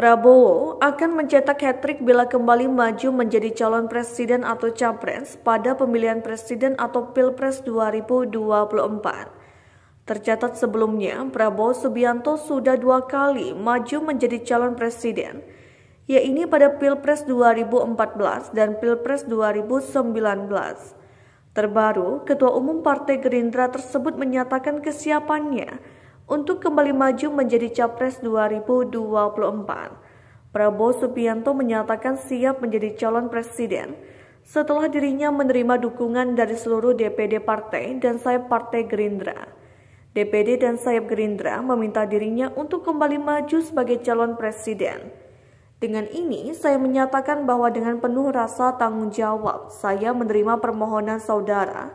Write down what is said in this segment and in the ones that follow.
Prabowo akan mencetak hat-trick bila kembali maju menjadi calon presiden atau capres pada pemilihan presiden atau pilpres 2024. Tercatat sebelumnya, Prabowo Subianto sudah dua kali maju menjadi calon presiden, yaitu pada Pilpres 2014 dan Pilpres 2019. Terbaru, Ketua Umum Partai Gerindra tersebut menyatakan kesiapannya untuk kembali maju menjadi capres 2024. Prabowo Subianto menyatakan siap menjadi calon presiden setelah dirinya menerima dukungan dari seluruh DPD partai dan sayap partai Gerindra. DPD dan sayap Gerindra meminta dirinya untuk kembali maju sebagai calon presiden. Dengan ini, saya menyatakan bahwa dengan penuh rasa tanggung jawab, saya menerima permohonan saudara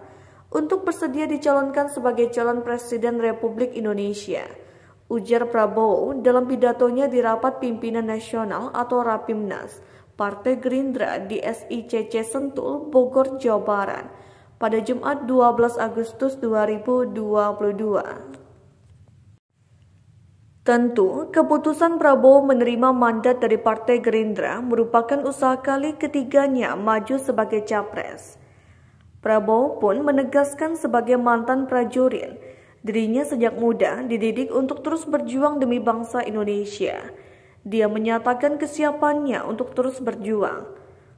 untuk bersedia dicalonkan sebagai calon presiden Republik Indonesia. Ujar Prabowo dalam pidatonya di rapat pimpinan nasional atau Rapimnas Partai Gerindra di SICC Sentul, Bogor, Jawa Barat pada Jumat 12 Agustus 2022. Tentu, keputusan Prabowo menerima mandat dari Partai Gerindra merupakan usaha kali ketiganya maju sebagai capres. Prabowo pun menegaskan sebagai mantan prajurit, dirinya sejak muda dididik untuk terus berjuang demi bangsa Indonesia. Dia menyatakan kesiapannya untuk terus berjuang.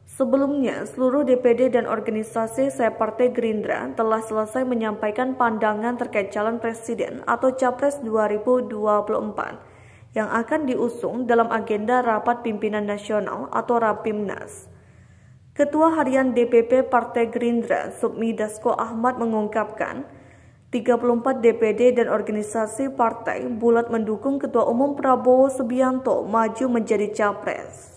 Sebelumnya, seluruh DPD dan organisasi saya Partai Gerindra telah selesai menyampaikan pandangan terkait calon presiden atau Capres 2024 yang akan diusung dalam agenda Rapat Pimpinan Nasional atau Rapimnas. Ketua Harian DPP Partai Gerindra, Submi Dasko Ahmad mengungkapkan, 34 DPD dan organisasi partai bulat mendukung Ketua Umum Prabowo Subianto maju menjadi capres.